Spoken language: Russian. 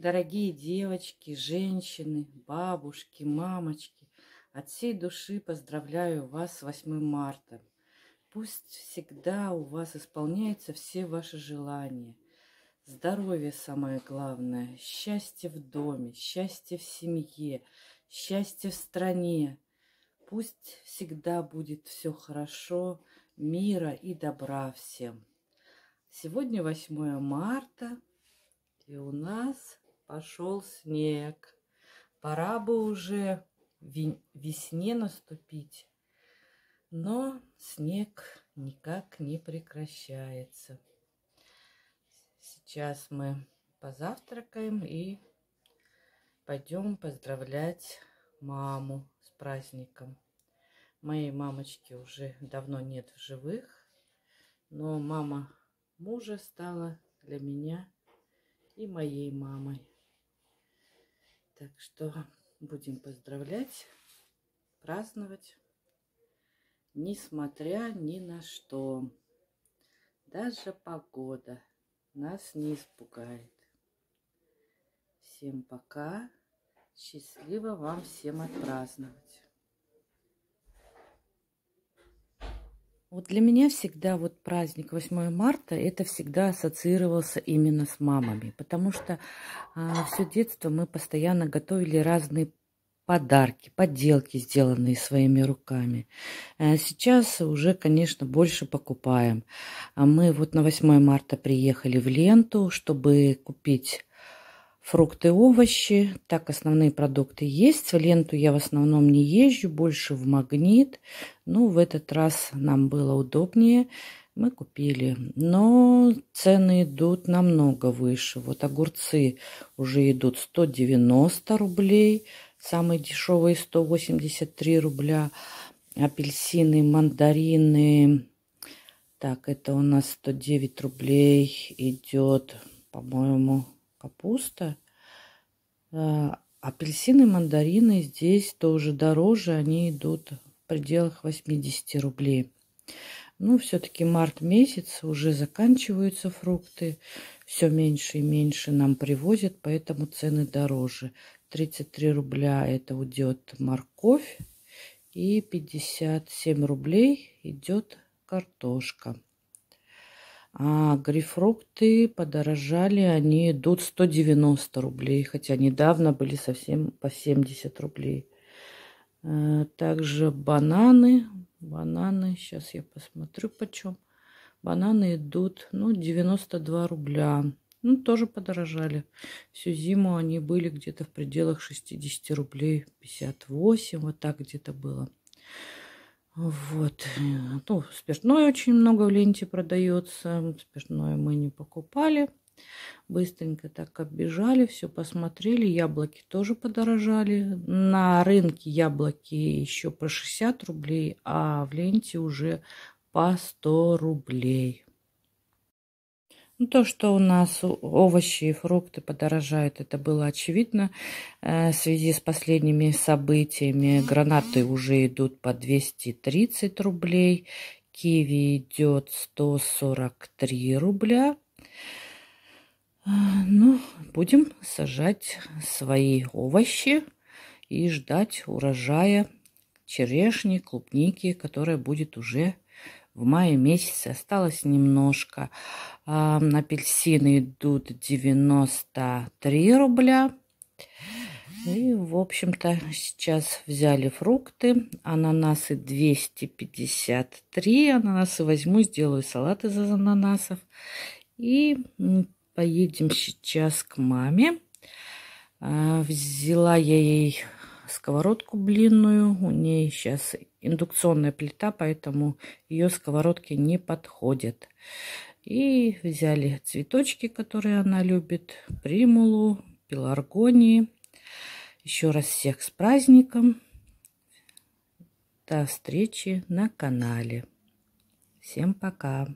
Дорогие девочки, женщины, бабушки, мамочки, от всей души поздравляю вас с 8 марта. Пусть всегда у вас исполняются все ваши желания. Здоровье самое главное, счастье в доме, счастье в семье, счастье в стране. Пусть всегда будет все хорошо, мира и добра всем. Сегодня 8 марта, и у нас пошел снег. Пора бы уже весне наступить. Но снег никак не прекращается. Сейчас мы позавтракаем и пойдем поздравлять маму с праздником. Моей мамочки уже давно нет в живых, но мама мужа стала для меня и моей мамой. Так что будем поздравлять, праздновать, несмотря ни на что. Даже погода нас не испугает. Всем пока. Счастливо вам всем отпраздновать. Вот для меня всегда вот праздник 8 марта, это всегда ассоциировался именно с мамами, потому что а, все детство мы постоянно готовили разные подарки, подделки, сделанные своими руками. Э, сейчас уже, конечно, больше покупаем. А мы вот на 8 марта приехали в ленту, чтобы купить фрукты, овощи. Так, основные продукты есть. В ленту я в основном не езжу, больше в магнит. Ну, в этот раз нам было удобнее. Мы купили. Но цены идут намного выше. Вот огурцы уже идут 190 рублей. Самые дешевые 183 рубля. Апельсины, мандарины. Так, это у нас 109 рублей идет, по-моему, капуста. Э, апельсины, мандарины здесь тоже дороже. Они идут в пределах 80 рублей. Ну, все-таки март месяц, уже заканчиваются фрукты. Все меньше и меньше нам привозят, поэтому цены дороже. 33 рубля это уйдет морковь. И 57 рублей идет картошка. А грейпфрукты подорожали, они идут 190 рублей, хотя недавно были совсем по 70 рублей. А, также бананы, бананы, сейчас я посмотрю почем. Бананы идут, ну, 92 рубля. Ну, тоже подорожали. Всю зиму они были где-то в пределах 60 рублей, 58, вот так где-то было. Вот. Ну, спиртное очень много в ленте продается. Спиртное мы не покупали. Быстренько так оббежали, все посмотрели. Яблоки тоже подорожали. На рынке яблоки еще по 60 рублей, а в ленте уже по 100 рублей. Ну, то, что у нас овощи и фрукты подорожают, это было очевидно э, в связи с последними событиями. Гранаты уже идут по 230 рублей, киви идет 143 рубля. Э, ну, будем сажать свои овощи и ждать урожая черешни, клубники, которая будет уже в мае месяце. Осталось немножко. Апельсины идут 93 рубля. И, в общем-то, сейчас взяли фрукты. Ананасы 253. Ананасы возьму, сделаю салат из ананасов. И поедем сейчас к маме. А, взяла я ей сковородку блинную. У нее сейчас индукционная плита, поэтому ее сковородки не подходят. И взяли цветочки, которые она любит, примулу, пеларгонии. Еще раз всех с праздником. До встречи на канале. Всем пока!